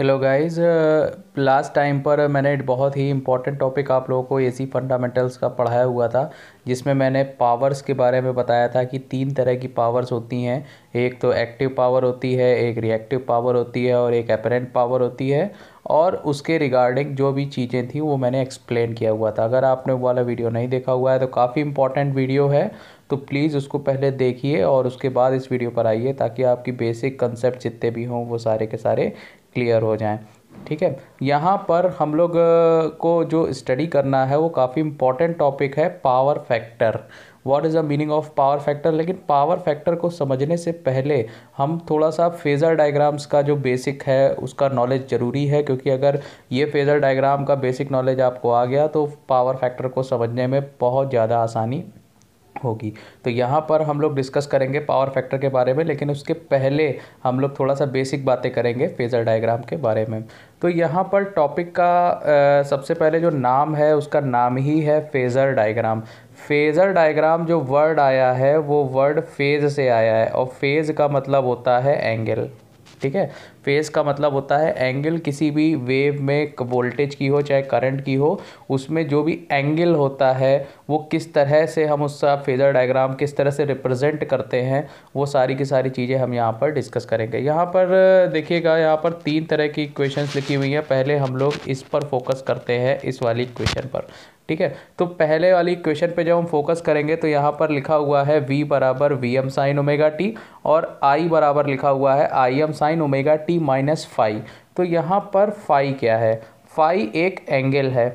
hello guys last time पर मैंने बहुत ही इंपॉर्टेंट टॉपिक आप लोगों को एसी फंडामेंटल्स का पढ़ाया हुआ था जिसमें मैंने पावर्स के बारे में बताया था कि तीन तरह की पावर्स होती हैं एक तो एक्टिव पावर होती है एक रिएक्टिव पावर होती है और एक अपेरेंट पावर होती है और उसके रिगार्डिंग जो भी चीज़ें थी वो मैंने एक्सप्लेन किया हुआ था अगर आपने वो वाला वीडियो नहीं देखा हुआ है तो काफ़ी इंपॉर्टेंट वीडियो है तो प्लीज़ उसको पहले देखिए और उसके बाद इस वीडियो पर आइए ताकि आपकी बेसिक कंसेप्ट जितने भी हों वो सारे के सारे क्लियर हो जाएं ठीक है यहाँ पर हम लोग को जो स्टडी करना है वो काफ़ी इम्पॉर्टेंट टॉपिक है power factor what is the meaning of power factor लेकिन पावर फैक्टर को समझने से पहले हम थोड़ा सा फेज़र डायग्राम्स का जो बेसिक है उसका नॉलेज ज़रूरी है क्योंकि अगर ये फेज़र डायग्राम का बेसिक नॉलेज आपको आ गया तो पावर फैक्टर को समझने में बहुत ज़्यादा आसानी होगी तो यहाँ पर हम लोग डिस्कस करेंगे पावर फैक्टर के बारे में लेकिन उसके पहले हम लोग थोड़ा सा बेसिक बातें करेंगे फेज़र डायग्राम के बारे में तो यहाँ पर टॉपिक का आ, सबसे पहले जो नाम है उसका नाम ही है फेज़र डायग्राम फेज़र डायग्राम जो वर्ड आया है वो वर्ड फेज़ से आया है और फेज़ का मतलब होता है एंगल ठीक है फेज़ का मतलब होता है एंगल किसी भी वेव में वोल्टेज की हो चाहे करंट की हो उसमें जो भी एंगल होता है वो किस तरह से हम उसका फेज़र डायग्राम किस तरह से रिप्रेजेंट करते हैं वो सारी की सारी चीज़ें हम यहाँ पर डिस्कस करेंगे यहाँ पर देखिएगा यहाँ पर तीन तरह की इक्वेशंस लिखी हुई हैं पहले हम लोग इस पर फोकस करते हैं इस वाली इक्वेशन पर ठीक है तो पहले वाली क्वेश्चन पे जब हम फोकस करेंगे तो यहाँ पर लिखा हुआ है v बराबर V M sine omega T और i बराबर लिखा हुआ है I M sine omega T minus five तो यहाँ पर फाइव क्या है फाइव एक एंगल है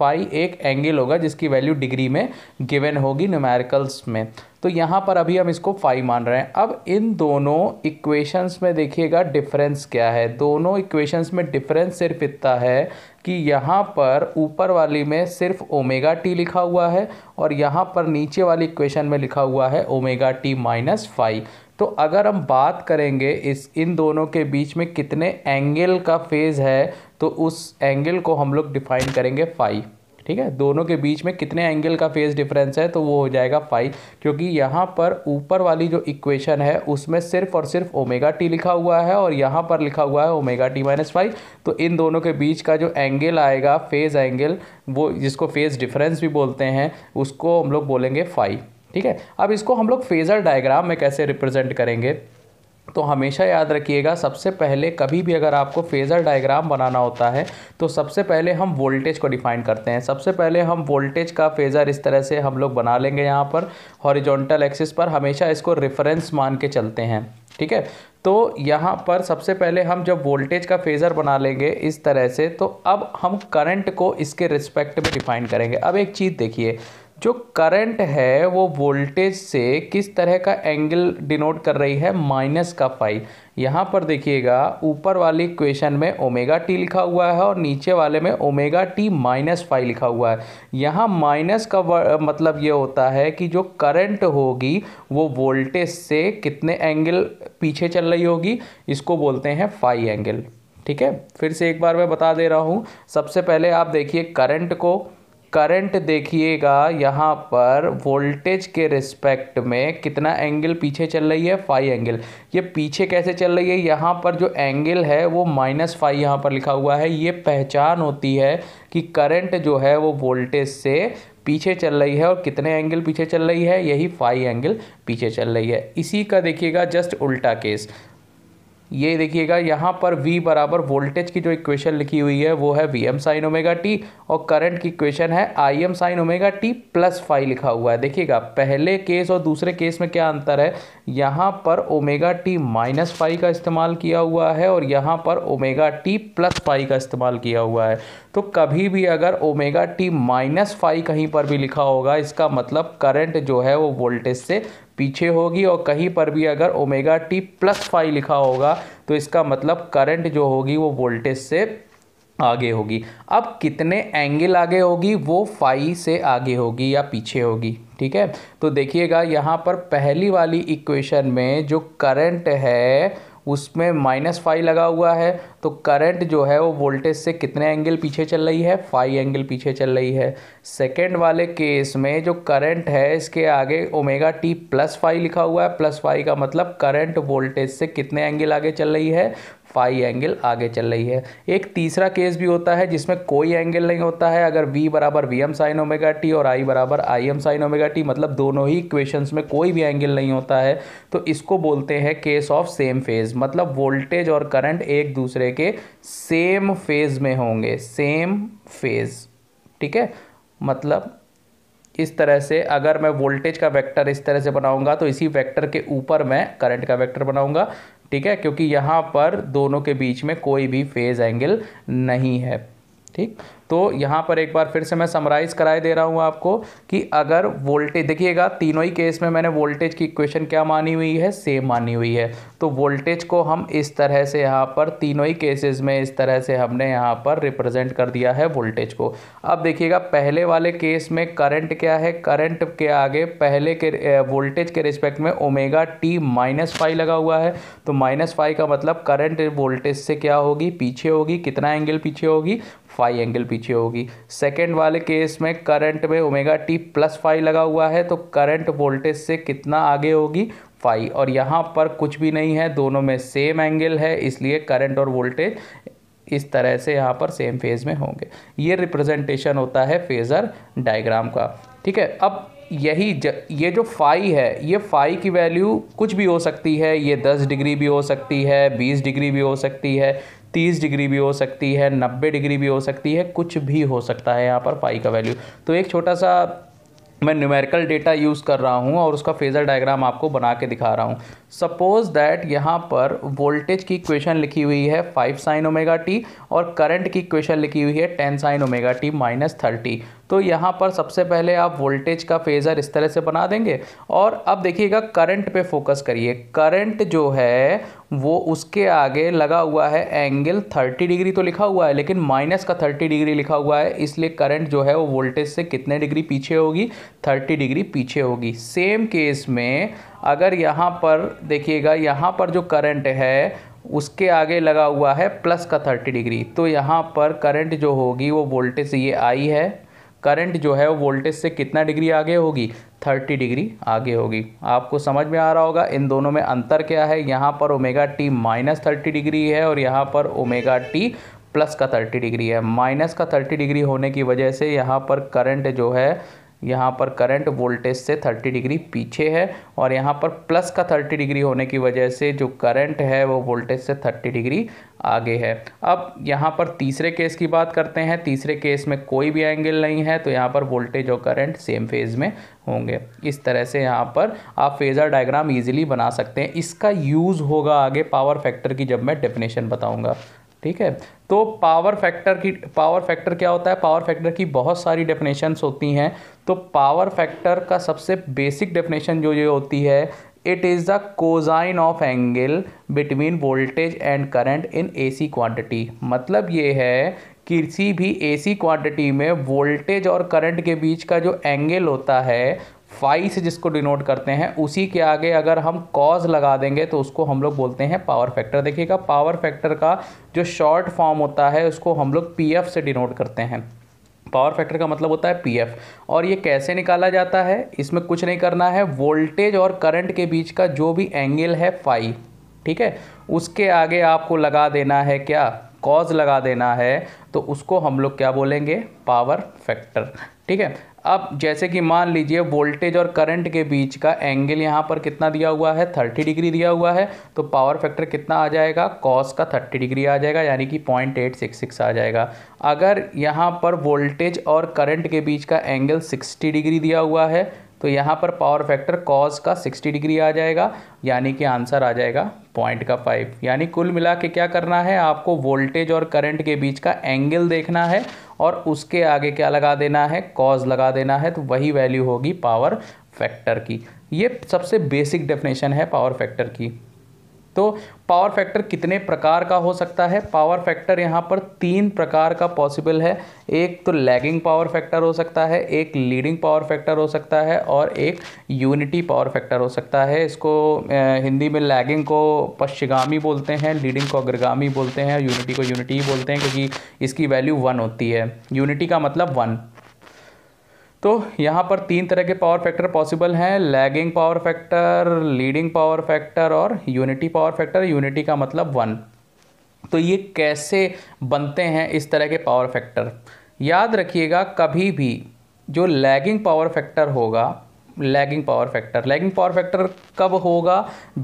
फाई एक एंगल होगा जिसकी वैल्यू डिग्री में गिवन होगी न्यूमेरिकल्स में तो यहाँ पर अभी हम इसको फाई मान रहे हैं अब इन दोनों इक्वेशंस में देखिएगा डिफरेंस क्या है दोनों इक्वेशंस में डिफरेंस सिर्फ इतना है कि यहाँ पर ऊपर वाली में सिर्फ ओमेगा टी लिखा हुआ है और यहाँ पर नीचे वाली इक्वेशन में लिखा हुआ है ओमेगा टी माइनस फाइव तो अगर हम बात करेंगे इस इन दोनों के बीच में कितने एंगल का फेज़ है तो उस एंगल को हम लोग डिफाइन करेंगे फाइव ठीक है दोनों के बीच में कितने एंगल का फेज डिफरेंस है तो वो हो जाएगा फाइव क्योंकि यहाँ पर ऊपर वाली जो इक्वेशन है उसमें सिर्फ और सिर्फ ओमेगा टी लिखा हुआ है और यहाँ पर लिखा हुआ है ओमेगा टी माइनस फाइव तो इन दोनों के बीच का जो एंगल आएगा फेज एंगल वो जिसको फेज डिफरेंस भी बोलते हैं उसको हम लोग बोलेंगे फाइव ठीक है अब इसको हम लोग फेज़र डायग्राम में कैसे रिप्रेजेंट करेंगे तो हमेशा याद रखिएगा सबसे पहले कभी भी अगर आपको फेज़र डायग्राम बनाना होता है तो सबसे पहले हम वोल्टेज को डिफाइन करते हैं सबसे पहले हम वोल्टेज का फेज़र इस तरह से हम लोग बना लेंगे यहाँ पर हॉरिजॉन्टल एक्सिस पर हमेशा इसको रेफरेंस मान के चलते हैं ठीक है तो यहाँ पर सबसे पहले हम जब वोल्टेज का फेज़र बना लेंगे इस तरह से तो अब हम करंट को इसके रिस्पेक्ट में डिफाइन करेंगे अब एक चीज़ देखिए जो करंट है वो वोल्टेज से किस तरह का एंगल डिनोट कर रही है माइनस का फाई यहाँ पर देखिएगा ऊपर वाली क्वेश्चन में ओमेगा टी लिखा हुआ है और नीचे वाले में ओमेगा टी माइनस फाइव लिखा हुआ है यहाँ माइनस का मतलब ये होता है कि जो करंट होगी वो वोल्टेज से कितने एंगल पीछे चल रही होगी इसको बोलते हैं फाइव एंगल ठीक है फिर से एक बार मैं बता दे रहा हूँ सबसे पहले आप देखिए करंट को करंट देखिएगा यहाँ पर वोल्टेज के रिस्पेक्ट में कितना एंगल पीछे चल रही है फाइव एंगल ये पीछे कैसे चल रही है यहाँ पर जो एंगल है वो माइनस फाइव यहाँ पर लिखा हुआ है ये पहचान होती है कि करंट जो है वो वोल्टेज से पीछे चल रही है और कितने एंगल पीछे चल रही है यही फाइव एंगल पीछे चल रही है इसी का देखिएगा जस्ट उल्टा केस ये देखिएगा यहाँ पर V बराबर वोल्टेज की जो इक्वेशन लिखी हुई है वो है V M sine omega T और करंट की इक्वेशन है I M sine omega T plus five लिखा हुआ है देखिएगा पहले केस और दूसरे केस में क्या अंतर है यहाँ पर ओमेगा टी माइनस फाइव का इस्तेमाल किया हुआ है और यहाँ पर ओमेगा टी प्लस फाइव का इस्तेमाल किया हुआ है तो कभी भी अगर ओमेगा टी माइनस फाइव कहीं पर भी लिखा होगा इसका मतलब करंट जो है वो वोल्टेज से पीछे होगी और कहीं पर भी अगर ओमेगा टी प्लस फाइव लिखा होगा तो इसका मतलब करंट जो होगी वो वोल्टेज से आगे होगी अब कितने एंगल आगे होगी वो फाइव से आगे होगी या पीछे होगी ठीक है तो देखिएगा यहाँ पर पहली वाली इक्वेशन में जो करंट है उसमें माइनस फाइव लगा हुआ है तो करंट जो है वो वोल्टेज से कितने एंगल पीछे चल रही है फाइव एंगल पीछे चल रही है सेकेंड वाले केस में जो करंट है इसके आगे ओमेगा टी प्लस फाइव लिखा हुआ है प्लस फाइव का मतलब करंट वोल्टेज से कितने एंगल आगे चल रही है फाई एंगल आगे चल रही है एक तीसरा केस भी होता है जिसमें कोई एंगल नहीं होता है अगर वी बराबर V M sine omega T और आई बराबर I M sine omega T मतलब दोनों ही इक्वेशंस में कोई भी एंगल नहीं होता है तो इसको बोलते हैं केस ऑफ सेम फेज मतलब वोल्टेज और करंट एक दूसरे के सेम फेज में होंगे सेम फेज ठीक है मतलब इस तरह से अगर मैं वोल्टेज का वेक्टर इस तरह से बनाऊंगा तो इसी वेक्टर के ऊपर मैं करंट का वेक्टर बनाऊंगा ठीक है क्योंकि यहाँ पर दोनों के बीच में कोई भी फेज़ एंगल नहीं है ठीक तो यहाँ पर एक बार फिर से मैं समराइज़ कराए दे रहा हूँ आपको कि अगर वोल्टेज देखिएगा तीनों ही केस में मैंने वोल्टेज की इक्वेशन क्या मानी हुई है सेम मानी हुई है तो वोल्टेज को हम इस तरह से यहाँ पर तीनों ही केसेस में इस तरह से हमने यहाँ पर रिप्रेजेंट कर दिया है वोल्टेज को अब देखिएगा पहले वाले केस में करंट क्या है करंट के आगे पहले के वोल्टेज के रिस्पेक्ट में ओमेगा टी माइनस फाइव लगा हुआ है तो माइनस फाइव का मतलब करंट वोल्टेज से क्या होगी पीछे होगी कितना एंगल पीछे होगी फाइव एंगल पीछे होगी सेकेंड वाले केस में करंट में ओमेगा टी प्लस फाइव लगा हुआ है तो करंट वोल्टेज से कितना आगे होगी फाइव और यहाँ पर कुछ भी नहीं है दोनों में सेम एंगल है इसलिए करंट और वोल्टेज इस तरह से यहाँ पर सेम फेज़ में होंगे ये रिप्रेजेंटेशन होता है फेज़र डायग्राम का ठीक है अब यही ज, ये जो फाई है ये फाई की वैल्यू कुछ भी हो सकती है ये दस डिग्री भी हो सकती है बीस डिग्री भी हो सकती है 30 डिग्री भी हो सकती है 90 डिग्री भी हो सकती है कुछ भी हो सकता है यहाँ पर फाई का वैल्यू तो एक छोटा सा मैं न्यूमेरिकल डेटा यूज़ कर रहा हूँ और उसका फेज़र डायग्राम आपको बना के दिखा रहा हूँ सपोज़ दैट यहाँ पर वोल्टेज की इक्वेशन लिखी हुई है फाइव साइन ओमेगा टी और करंट की इक्वेशन लिखी हुई है ten sine omega T minus thirty तो यहाँ पर सबसे पहले आप वोल्टेज का फेज़र इस तरह से बना देंगे और अब देखिएगा करंट पे फोकस करिए करंट जो है वो उसके आगे लगा हुआ है एंगल 30 डिग्री तो लिखा हुआ है लेकिन माइनस का 30 डिग्री लिखा हुआ है इसलिए करंट जो है वो वोल्टेज से कितने डिग्री पीछे होगी 30 डिग्री पीछे होगी सेम केस में अगर यहाँ पर देखिएगा यहाँ पर जो करंट है उसके आगे लगा हुआ है प्लस का 30 डिग्री तो यहाँ पर करंट जो होगी वो वोल्टेज से ये आई है करंट जो है वो वोल्टेज से कितना डिग्री आगे होगी 30 डिग्री आगे होगी आपको समझ में आ रहा होगा इन दोनों में अंतर क्या है यहाँ पर omega T minus thirty degree है और यहाँ पर ओमेगा टी प्लस का थर्टी डिग्री है माइनस का थर्टी डिग्री होने की वजह से यहाँ पर करंट जो है यहाँ पर करंट वोल्टेज से 30 डिग्री पीछे है और यहाँ पर प्लस का 30 डिग्री होने की वजह से जो करंट है वो वोल्टेज से 30 डिग्री आगे है अब यहाँ पर तीसरे केस की बात करते हैं तीसरे केस में कोई भी एंगल नहीं है तो यहाँ पर वोल्टेज और करंट सेम फेज़ में होंगे इस तरह से यहाँ पर आप फेज़र डायग्राम ईजिली बना सकते हैं इसका यूज़ होगा आगे पावर फैक्टर की जब मैं डेफिनेशन बताऊँगा ठीक है तो पावर फैक्टर की पावर फैक्टर क्या होता है पावर फैक्टर की बहुत सारी डेफिनेशंस होती हैं तो पावर फैक्टर का सबसे बेसिक डेफिनेशन जो ये होती है it is the cosine of angle between voltage and current in AC quantity मतलब ये है किसी भी एसी क्वांटिटी में वोल्टेज और करंट के बीच का जो एंगल होता है फाइ से जिसको डिनोट करते हैं उसी के आगे अगर हम कॉज लगा देंगे तो उसको हम लोग बोलते हैं पावर फैक्टर देखिएगा पावर फैक्टर का जो शॉर्ट फॉर्म होता है उसको हम लोग पी से डिनोट करते हैं पावर फैक्टर का मतलब होता है पीएफ और ये कैसे निकाला जाता है इसमें कुछ नहीं करना है वोल्टेज और करंट के बीच का जो भी एंगल है फाइव ठीक है उसके आगे आपको लगा देना है क्या कॉज लगा देना है तो उसको हम लोग क्या बोलेंगे पावर फैक्टर ठीक है अब जैसे कि मान लीजिए वोल्टेज और करंट के बीच का एंगल यहाँ पर कितना दिया हुआ है थर्टी डिग्री दिया हुआ है तो पावर फैक्टर कितना आ जाएगा कॉस का थर्टी डिग्री आ जाएगा यानी कि पॉइंट एट सिक्स सिक्स आ जाएगा अगर यहाँ पर वोल्टेज और करंट के बीच का एंगल सिक्सटी डिग्री दिया हुआ है तो यहाँ पर पावर फैक्टर कॉस का सिक्सटी डिग्री आ जाएगा यानी कि आंसर आ जाएगा पॉइंट का फाइव यानी कुल मिला के क्या करना है आपको वोल्टेज और करंट के बीच का एंगल देखना है और उसके आगे क्या लगा देना है कॉज लगा देना है तो वही वैल्यू होगी पावर फैक्टर की ये सबसे बेसिक डेफिनेशन है पावर फैक्टर की तो पावर फैक्टर कितने प्रकार का हो सकता है पावर फैक्टर यहाँ पर तीन प्रकार का पॉसिबल है एक तो लैगिंग पावर फैक्टर हो सकता है एक लीडिंग पावर फैक्टर हो सकता है और एक यूनिटी पावर फैक्टर हो सकता है इसको हिंदी में लैगिंग को पश्चिगामी बोलते हैं लीडिंग को अग्रगामी बोलते हैं यूनिटी को यूनिटी बोलते हैं क्योंकि इसकी वैल्यू वन होती है यूनिटी का मतलब वन तो यहाँ पर तीन तरह के पावर फैक्टर पॉसिबल हैं lagging power factor leading power factor और यूनिटी पावर फैक्टर यूनिटी का मतलब वन तो ये कैसे बनते हैं इस तरह के पावर फैक्टर याद रखिएगा कभी भी जो लैगिंग पावर फैक्टर होगा lagging power factor lagging power factor कब होगा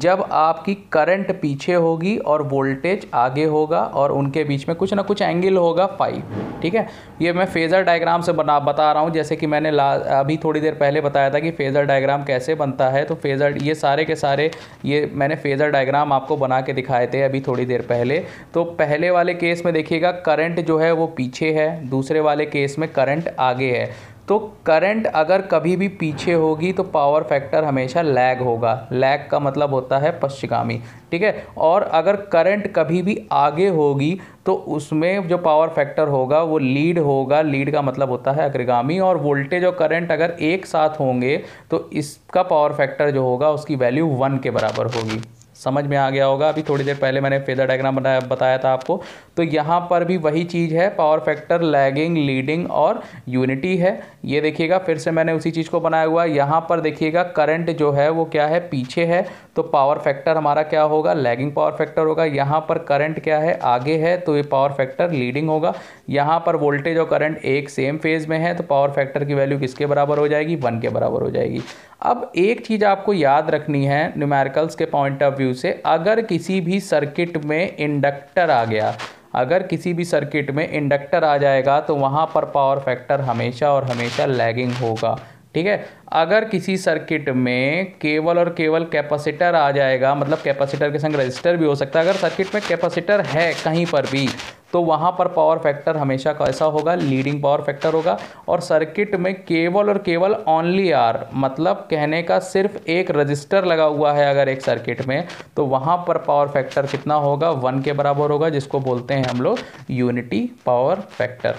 जब आपकी करंट पीछे होगी और वोल्टेज आगे होगा और उनके बीच में कुछ ना कुछ एंगल होगा फाइव ठीक है ये मैं फेज़र डायग्राम से बना बता रहा हूँ जैसे कि मैंने ला अभी थोड़ी देर पहले बताया था कि फेज़र डायग्राम कैसे बनता है तो फेज़र ये सारे के सारे ये मैंने फेज़र डायग्राम आपको बना के दिखाए थे अभी थोड़ी देर पहले तो पहले वाले केस में देखिएगा करंट जो है वो पीछे है दूसरे वाले केस में करंट आगे है तो करंट अगर कभी भी पीछे होगी तो पावर फैक्टर हमेशा लैग होगा लैग का मतलब होता है पश्चिगामी ठीक है और अगर करंट कभी भी आगे होगी तो उसमें जो पावर फैक्टर होगा वो लीड होगा लीड का मतलब होता है अग्रगामी और वोल्टेज और करंट अगर एक साथ होंगे तो इसका पावर फैक्टर जो होगा उसकी वैल्यू वन के बराबर होगी समझ में आ गया होगा अभी थोड़ी देर पहले मैंने फेदर डायग्राम बनाया बताया था आपको तो यहाँ पर भी वही चीज़ है पावर फैक्टर लैगिंग लीडिंग और यूनिटी है ये देखिएगा फिर से मैंने उसी चीज़ को बनाया हुआ है यहाँ पर देखिएगा करंट जो है वो क्या है पीछे है तो पावर फैक्टर हमारा क्या होगा लैगिंग पावर फैक्टर होगा यहाँ पर करंट क्या है आगे है तो ये पावर फैक्टर लीडिंग होगा यहाँ पर वोल्टेज और करंट एक सेम फेज़ में है तो पावर फैक्टर की वैल्यू किसके बराबर हो जाएगी वन के बराबर हो जाएगी अब एक चीज़ आपको याद रखनी है न्यूमेरिकल्स के पॉइंट ऑफ व्यू व्यू से अगर किसी भी सर्किट में इंडक्टर आ गया अगर किसी भी सर्किट में इंडक्टर आ जाएगा तो वहाँ पर पावर फैक्टर हमेशा और हमेशा लैगिंग होगा ठीक है अगर किसी सर्किट में केवल और केवल कैपेसिटर आ जाएगा मतलब कैपेसिटर के संग रजिस्टर भी हो सकता है अगर सर्किट में कैपेसिटर है कहीं पर भी तो वहाँ पर पावर फैक्टर हमेशा कैसा होगा लीडिंग पावर फैक्टर होगा और सर्किट में केवल और केवल ओनली आर मतलब कहने का सिर्फ एक रजिस्टर लगा हुआ है अगर एक सर्किट में तो वहाँ पर पावर फैक्टर कितना होगा वन के बराबर होगा जिसको बोलते हैं हम लोग यूनिटी पावर फैक्टर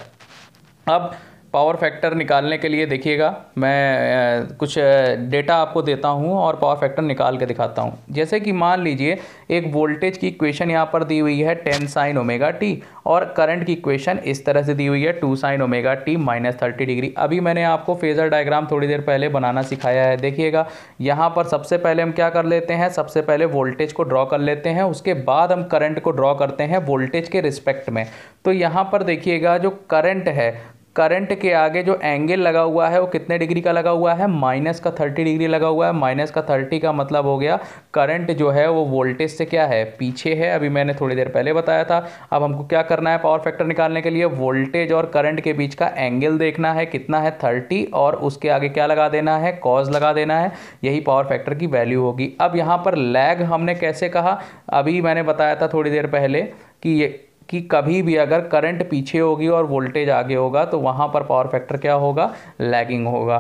अब पावर फैक्टर निकालने के लिए देखिएगा मैं कुछ डेटा आपको देता हूँ और पावर फैक्टर निकाल के दिखाता हूँ जैसे कि मान लीजिए एक वोल्टेज की इक्वेशन यहाँ पर दी हुई है टेन साइन ओमेगा टी और करंट की इक्वेशन इस तरह से दी हुई है two sine omega T minus thirty degree अभी मैंने आपको फेज़र डायग्राम थोड़ी देर पहले बनाना सिखाया है देखिएगा यहाँ पर सबसे पहले हम क्या कर लेते हैं सबसे पहले वोल्टेज को ड्रॉ कर लेते हैं उसके बाद हम करंट को ड्रॉ करते हैं वोल्टेज के रिस्पेक्ट में तो यहाँ पर देखिएगा जो करंट है करंट के आगे जो एंगल लगा हुआ है वो कितने डिग्री का लगा हुआ है माइनस का थर्टी डिग्री लगा हुआ है माइनस का थर्टी का मतलब हो गया करंट जो है वो वोल्टेज से क्या है पीछे है अभी मैंने थोड़ी देर पहले बताया था अब हमको क्या करना है पावर फैक्टर निकालने के लिए वोल्टेज और करंट के बीच का एंगल देखना है कितना है थर्टी और उसके आगे क्या लगा देना है कॉज लगा देना है यही पावर फैक्टर की वैल्यू होगी अब यहाँ पर लैग हमने कैसे कहा अभी मैंने बताया था थोड़ी देर पहले कि ये कि कभी भी अगर करंट पीछे होगी और वोल्टेज आगे होगा तो वहाँ पर पावर फैक्टर क्या होगा लैगिंग होगा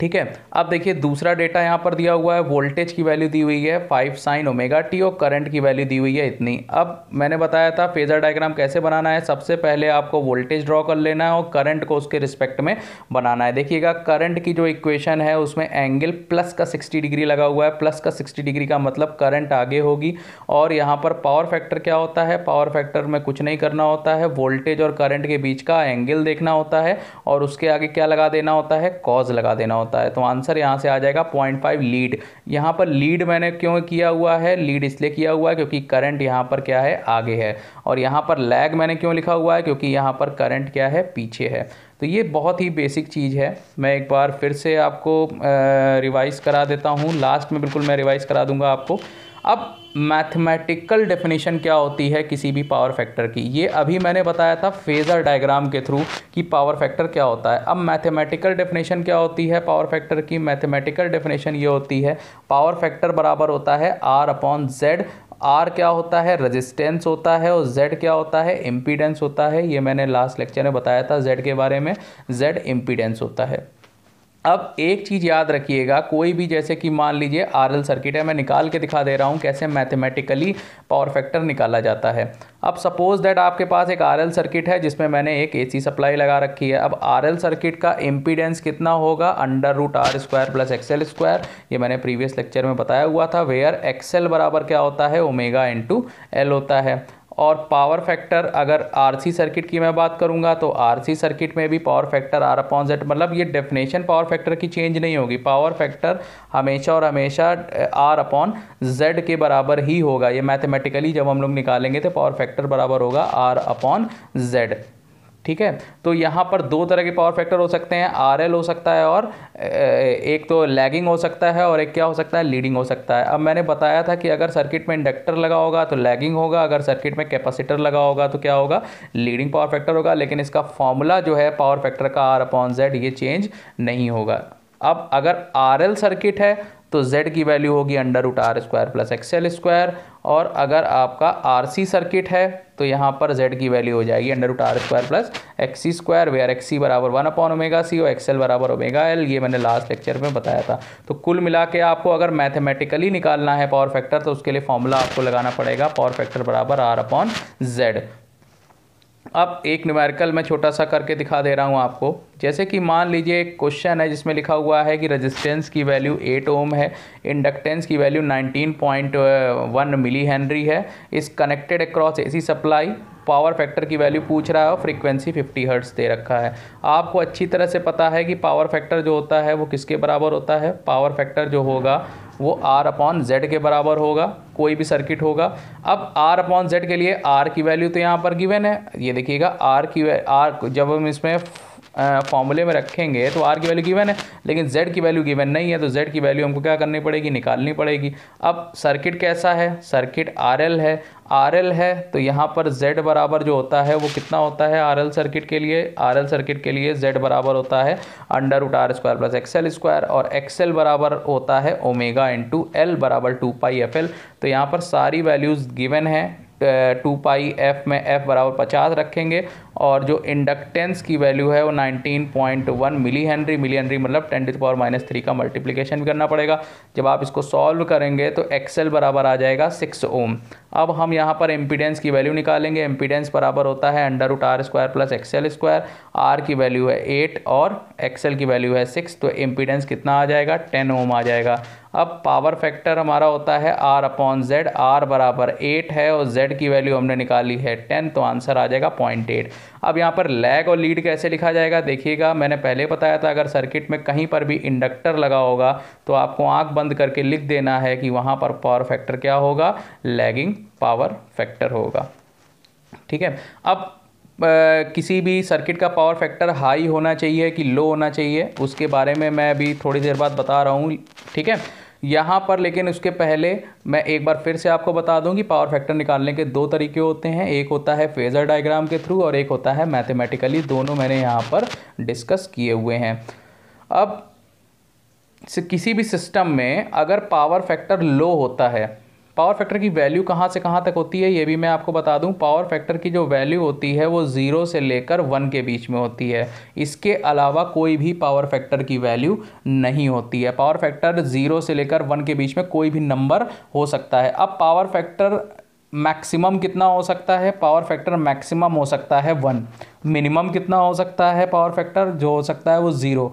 ठीक है अब देखिए दूसरा डेटा यहाँ पर दिया हुआ है वोल्टेज की वैल्यू दी हुई है फाइव साइन ओमेगा टी और करंट की वैल्यू दी हुई है इतनी अब मैंने बताया था फेजर डायग्राम कैसे बनाना है सबसे पहले आपको वोल्टेज ड्रॉ कर लेना है और करंट को उसके रिस्पेक्ट में बनाना है देखिएगा करंट की जो इक्वेशन है उसमें एंगल प्लस का सिक्सटी डिग्री लगा हुआ है प्लस का सिक्सटी डिग्री का मतलब करंट आगे होगी और यहाँ पर पावर फैक्टर क्या होता है पावर फैक्टर में कुछ नहीं करना होता है वोल्टेज और करंट के बीच का एंगल देखना होता है और उसके आगे क्या लगा देना होता है कॉज लगा देना करना होता है तो आंसर यहाँ से आ जाएगा पॉइंट फाइव लीड यहाँ पर लीड मैंने क्यों किया हुआ है लीड इसलिए किया हुआ है क्योंकि करंट यहाँ पर क्या है आगे है और यहाँ पर लैग मैंने क्यों लिखा हुआ है क्योंकि यहाँ पर करंट क्या है पीछे है तो ये बहुत ही बेसिक चीज़ है मैं एक बार फिर से आपको रिवाइज़ करा देता हूँ लास्ट में बिल्कुल मैं रिवाइज़ करा दूँगा आपको अब मैथमेटिकल डेफिनेशन क्या होती है किसी भी पावर फैक्टर की ये अभी मैंने बताया था फेज़र डायग्राम के थ्रू कि पावर फैक्टर क्या होता है अब मैथमेटिकल डेफिनेशन क्या होती है पावर फैक्टर की मैथमेटिकल डेफिनेशन ये होती है पावर फैक्टर बराबर होता है आर अपॉन जेड आर क्या होता है रेजिस्टेंस होता है और जेड क्या होता है इम्पीडेंस होता है ये मैंने लास्ट लेक्चर में बताया था जेड के बारे में जेड इम्पीडेंस होता है अब एक चीज़ याद रखिएगा कोई भी जैसे कि मान लीजिए आर सर्किट है मैं निकाल के दिखा दे रहा हूँ कैसे मैथमेटिकली पावर फैक्टर निकाला जाता है अब सपोज़ दैट आपके पास एक आर सर्किट है जिसमें मैंने एक एसी सप्लाई लगा रखी है अब आर सर्किट का एम्पीडेंस कितना होगा under root R square plus XL square ये मैंने प्रीवियस लेक्चर में बताया हुआ था वेयर एक्सएल बराबर क्या होता है ओमेगा इंटू एल होता है और पावर फैक्टर अगर आरसी सर्किट की मैं बात करूंगा तो आरसी सर्किट में भी power factor R upon Z मतलब ये डेफिनेशन पावर फैक्टर की चेंज नहीं होगी पावर फैक्टर हमेशा और हमेशा आर अपॉन जेड के बराबर ही होगा ये मैथमेटिकली जब हम लोग निकालेंगे तो पावर फैक्टर बराबर होगा आर अपॉन जेड ठीक है तो यहाँ पर दो तरह के पावर फैक्टर हो सकते हैं आर हो सकता है और एक तो लैगिंग हो सकता है और एक क्या हो सकता है लीडिंग हो सकता है अब मैंने बताया था कि अगर सर्किट में इंडक्टर लगा होगा तो लैगिंग होगा अगर सर्किट में कैपेसिटर लगा होगा तो क्या होगा लीडिंग पावर फैक्टर होगा लेकिन इसका फॉर्मूला जो है पावर फैक्टर का आर अपॉन जेड ये चेंज नहीं होगा अब अगर आर सर्किट है तो z की वैल्यू होगी under root R square plus XL square और अगर आपका सी सर्किट है तो यहाँ पर z की वैल्यू हो जाएगी under root R square plus X square where X C बराबर वन अपॉन ओमेगा सी और एक्सएल बराबर ओमेगा एल ये मैंने लास्ट लेक्चर में बताया था तो कुल मिला के आपको अगर मैथमेटिकली निकालना है पावर फैक्टर तो उसके लिए फॉर्मूला आपको लगाना पड़ेगा पावर फैक्टर बराबर आर अपॉन जेड अब एक न्यूमेरिकल मैं छोटा सा करके दिखा दे रहा हूँ आपको जैसे कि मान लीजिए एक क्वेश्चन है जिसमें लिखा हुआ है कि रेजिस्टेंस की वैल्यू 8 ओम है इंडक्टेंस की वैल्यू 19.1 मिली हेनरी है इस connected across AC supply power factor की वैल्यू पूछ रहा है और फ्रीक्वेंसी 50 हर्ट्स दे रखा है आपको अच्छी तरह से पता है कि पावर फैक्टर जो होता है वो किसके बराबर होता है पावर फैक्टर जो होगा वो आर अपॉन जेड के बराबर होगा कोई भी सर्किट होगा अब आर अपॉन जेड के लिए आर की वैल्यू तो यहाँ पर गिवन है ये देखिएगा आर की आर जब हम इसमें फॉर्मूले में रखेंगे तो आर की वैल्यू गिवन है लेकिन जेड की वैल्यू गिवन नहीं है तो जेड की वैल्यू हमको क्या करनी पड़ेगी निकालनी पड़ेगी अब सर्किट कैसा है सर्किट आर एल है आर एल है तो यहाँ पर जेड बराबर जो होता है वो कितना होता है आर एल सर्किट के लिए आर एल सर्किट के लिए जेड बराबर होता है under root R square plus XL square और एक्सएल बराबर होता है ओमेगा इंटू एल बराबर टू पाई एफ एल तो यहाँ पर सारी वैल्यूज़ गिवन है टू पाई एफ में एफ बराबर पचास रखेंगे और जो इंडक्टेंस की वैल्यू है वो nineteen point one milli henry milli henry मतलब ten to power minus three का मल्टीप्लिकेशन भी करना पड़ेगा जब आप इसको सॉल्व करेंगे तो एक्सेल बराबर आ जाएगा सिक्स ओम अब हम यहाँ पर एम्पीडेंस की वैल्यू निकालेंगे एम्पीडेंस बराबर होता है under root R square plus XL square R की वैल्यू है एट और एक्सेल की वैल्यू है सिक्स तो एम्पीडेंस कितना आ जाएगा टेन ओम आ जाएगा अब पावर फैक्टर हमारा होता है आर अपॉन जेड आर बराबर एट है और जेड की वैल्यू हमने निकाली है टेन तो आंसर आ जाएगा पॉइंट एट अब यहाँ पर लैग और लीड कैसे लिखा जाएगा देखिएगा मैंने पहले बताया था अगर सर्किट में कहीं पर भी इंडक्टर लगा होगा तो आपको आँख बंद करके लिख देना है कि वहाँ पर पावर फैक्टर क्या होगा लैगिंग पावर फैक्टर होगा ठीक है अब किसी भी सर्किट का पावर फैक्टर हाई होना चाहिए कि लो होना चाहिए उसके बारे में मैं अभी थोड़ी देर बाद बता रहा हूँ ठीक है यहाँ पर लेकिन उसके पहले मैं एक बार फिर से आपको बता दूँ कि पावर फैक्टर निकालने के दो तरीके होते हैं एक होता है फेज़र डायग्राम के थ्रू और एक होता है मैथमेटिकली दोनों मैंने यहाँ पर डिस्कस किए हुए हैं अब किसी भी सिस्टम में अगर पावर फैक्टर लो होता है पावर फैक्टर की वैल्यू कहाँ से कहाँ तक होती है ये भी मैं आपको बता दूँ पावर फैक्टर की जो वैल्यू होती है वो ज़ीरो से लेकर वन के बीच में होती है इसके अलावा कोई भी पावर फैक्टर की वैल्यू नहीं होती है पावर फैक्टर ज़ीरो से लेकर वन के बीच में कोई भी नंबर हो सकता है अब पावर फैक्टर मैक्सिमम कितना हो सकता है पावर फैक्टर मैक्सिमम हो सकता है वन मिनिमम कितना हो सकता है पावर फैक्टर जो हो सकता है वो ज़ीरो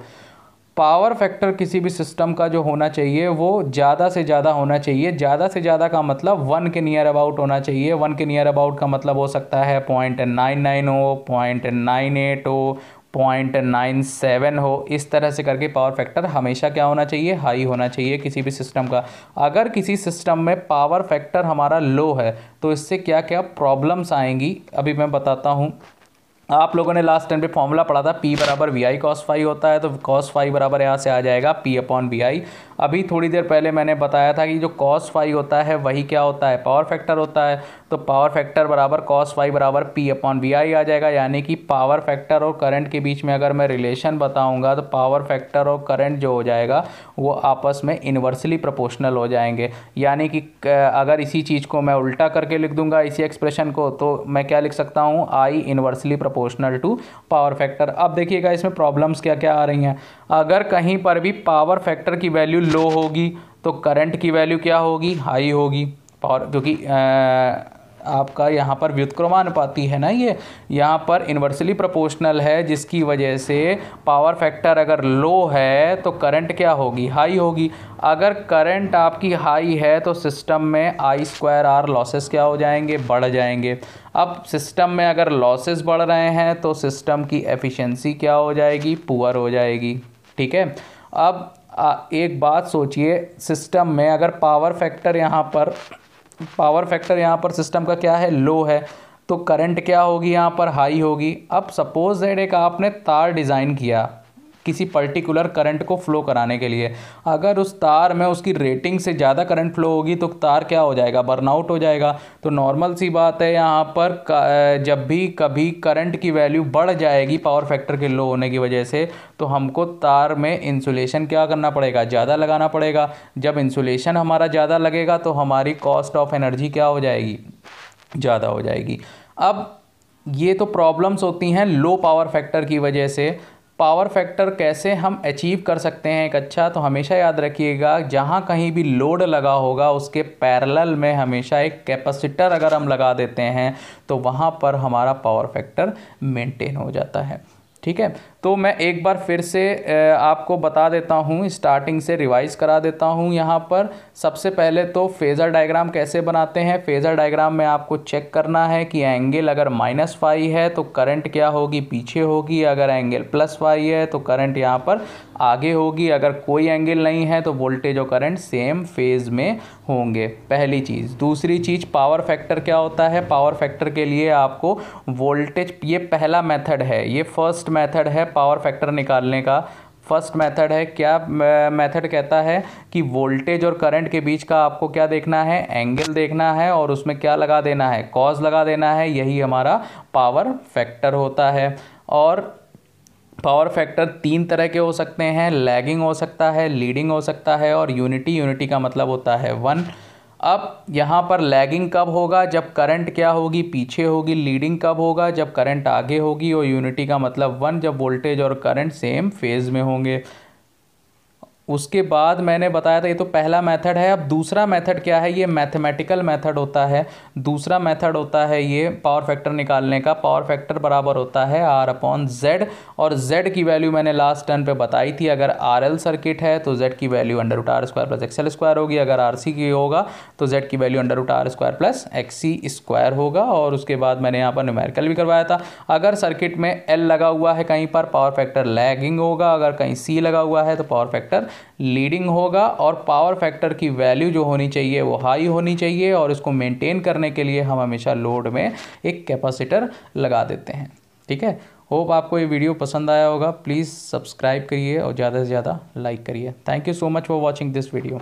पावर फैक्टर किसी भी सिस्टम का जो होना चाहिए वो ज़्यादा से ज़्यादा होना चाहिए ज़्यादा से ज़्यादा का मतलब वन के नियर अबाउट होना चाहिए वन के नियर अबाउट का मतलब हो सकता है पॉइंट नाइन नाइन हो पॉइंट नाइन एट हो पॉइंट नाइन सेवन हो इस तरह से करके पावर फैक्टर हमेशा क्या होना चाहिए हाई होना चाहिए किसी भी सिस्टम का अगर किसी सिस्टम में पावर फैक्टर हमारा लो है तो इससे क्या क्या प्रॉब्लम्स आएंगी अभी मैं बताता हूँ आप लोगों ने लास्ट टाइम पे फॉर्मूला पढ़ा था पी बराबर वी आई कॉस फाइव होता है तो कॉस फाइव बराबर यहाँ से आ जाएगा पी अपॉन वी आई अभी थोड़ी देर पहले मैंने बताया था कि जो कॉस फाई होता है वही क्या होता है पावर फैक्टर होता है तो पावर फैक्टर बराबर कॉस फाई बराबर पी अपॉन वी आई आ जाएगा यानी कि पावर फैक्टर और करंट के बीच में अगर मैं रिलेशन बताऊंगा तो पावर फैक्टर और करंट जो हो जाएगा वो आपस में इन्वर्सली प्रोपोर्शनल हो जाएंगे यानी कि अगर इसी चीज़ को मैं उल्टा करके लिख दूंगा इसी एक्सप्रेशन को तो मैं क्या लिख सकता हूँ I inversely proportional to power factor अब देखिएगा इसमें प्रॉब्लम्स क्या क्या आ रही हैं अगर कहीं पर भी पावर फैक्टर की वैल्यू लो होगी तो करंट की वैल्यू क्या होगी हाई होगी पावर क्योंकि आपका यहाँ पर व्युतक्रमानुपाती है ना ये यहाँ पर इन्वर्सली प्रोपोर्शनल है जिसकी वजह से पावर फैक्टर अगर लो है तो करंट क्या होगी हाई होगी अगर करंट आपकी हाई है तो सिस्टम में आई स्क्वायर आर लॉसेस क्या हो जाएंगे बढ़ जाएंगे अब सिस्टम में अगर लॉसेस बढ़ रहे हैं तो सिस्टम की एफिशिएंसी क्या हो जाएगी पुअर हो जाएगी ठीक है अब एक बात सोचिए सिस्टम में अगर पावर फैक्टर यहाँ पर पावर फैक्टर यहाँ पर सिस्टम का क्या है लो है तो करंट क्या होगी यहाँ पर हाई होगी अब सपोज दैट एक आपने तार डिज़ाइन किया किसी पर्टिकुलर करंट को फ्लो कराने के लिए अगर उस तार में उसकी रेटिंग से ज़्यादा करंट फ्लो होगी तो तार क्या हो जाएगा बर्नआउट हो जाएगा तो नॉर्मल सी बात है यहाँ पर जब भी कभी करंट की वैल्यू बढ़ जाएगी पावर फैक्टर के लो होने की वजह से तो हमको तार में इंसुलेशन क्या करना पड़ेगा ज़्यादा लगाना पड़ेगा जब इंसुलेशन हमारा ज़्यादा लगेगा तो हमारी कॉस्ट ऑफ एनर्जी क्या हो जाएगी ज़्यादा हो जाएगी अब ये तो प्रॉब्लम्स होती हैं लो पावर फैक्टर की वजह से पावर फैक्टर कैसे हम अचीव कर सकते हैं एक अच्छा तो हमेशा याद रखिएगा जहाँ कहीं भी लोड लगा होगा उसके पैरेलल में हमेशा एक कैपेसिटर अगर हम लगा देते हैं तो वहाँ पर हमारा पावर फैक्टर मेंटेन हो जाता है ठीक है तो मैं एक बार फिर से आपको बता देता हूँ स्टार्टिंग से रिवाइज़ करा देता हूँ यहाँ पर सबसे पहले तो फेज़र डायग्राम कैसे बनाते हैं फेज़र डायग्राम में आपको चेक करना है कि एंगल अगर माइनस फाइव है तो करंट क्या होगी पीछे होगी अगर एंगल प्लस फाइव है तो करंट यहाँ पर आगे होगी अगर कोई एंगल नहीं है तो वोल्टेज और करंट सेम फेज़ में होंगे पहली चीज़ दूसरी चीज़ पावर फैक्टर क्या होता है पावर फैक्टर के लिए आपको वोल्टेज ये पहला मेथड है ये फर्स्ट मेथड है पावर फैक्टर निकालने का फर्स्ट मेथड है क्या मेथड कहता है कि वोल्टेज और करंट के बीच का आपको क्या देखना है एंगल देखना है और उसमें क्या लगा देना है कॉज लगा देना है यही हमारा पावर फैक्टर होता है और पावर फैक्टर तीन तरह के हो सकते हैं लैगिंग हो सकता है लीडिंग हो सकता है और यूनिटी यूनिटी का मतलब होता है वन अब यहाँ पर लैगिंग कब होगा जब करंट क्या होगी पीछे होगी लीडिंग कब होगा जब करंट आगे होगी और यूनिटी का मतलब वन जब वोल्टेज और करंट सेम फेज़ में होंगे उसके बाद मैंने बताया था ये तो पहला मेथड है अब दूसरा मेथड क्या है ये मैथमेटिकल मेथड होता है दूसरा मेथड होता है ये पावर फैक्टर निकालने का पावर फैक्टर बराबर होता है आर अपॉन जेड और जेड की वैल्यू मैंने लास्ट टर्न पे बताई थी अगर आर एल सर्किट है तो जेड की value under root R square plus XL square होगी अगर आर सी की होगा तो जेड की value under root R square plus X C square होगा और उसके बाद मैंने यहाँ पर न्यूमेरिकल भी करवाया था अगर सर्किट में एल लगा हुआ है कहीं पर पावर फैक्टर लैगिंग होगा अगर कहीं सी लगा हुआ है तो पावर फैक्टर लीडिंग होगा और पावर फैक्टर की वैल्यू जो होनी चाहिए वो हाई होनी चाहिए और इसको मेंटेन करने के लिए हम हमेशा लोड में एक कैपेसिटर लगा देते हैं ठीक है होप आपको ये वीडियो पसंद आया होगा प्लीज़ सब्सक्राइब करिए और ज़्यादा से ज़्यादा लाइक करिए thank you so much for watching this video